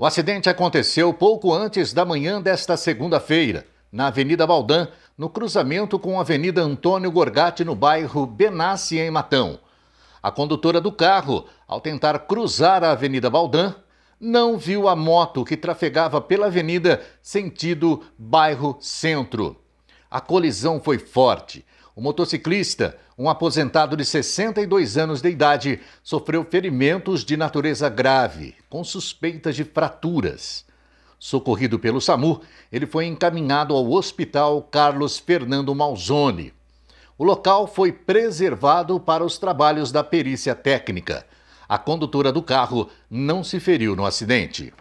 O acidente aconteceu pouco antes da manhã desta segunda-feira, na Avenida Baldan, no cruzamento com a Avenida Antônio Gorgati, no bairro Benassi, em Matão. A condutora do carro, ao tentar cruzar a Avenida Baldan, não viu a moto que trafegava pela avenida sentido bairro Centro. A colisão foi forte o motociclista, um aposentado de 62 anos de idade, sofreu ferimentos de natureza grave, com suspeitas de fraturas. Socorrido pelo SAMU, ele foi encaminhado ao Hospital Carlos Fernando Malzone. O local foi preservado para os trabalhos da perícia técnica. A condutora do carro não se feriu no acidente.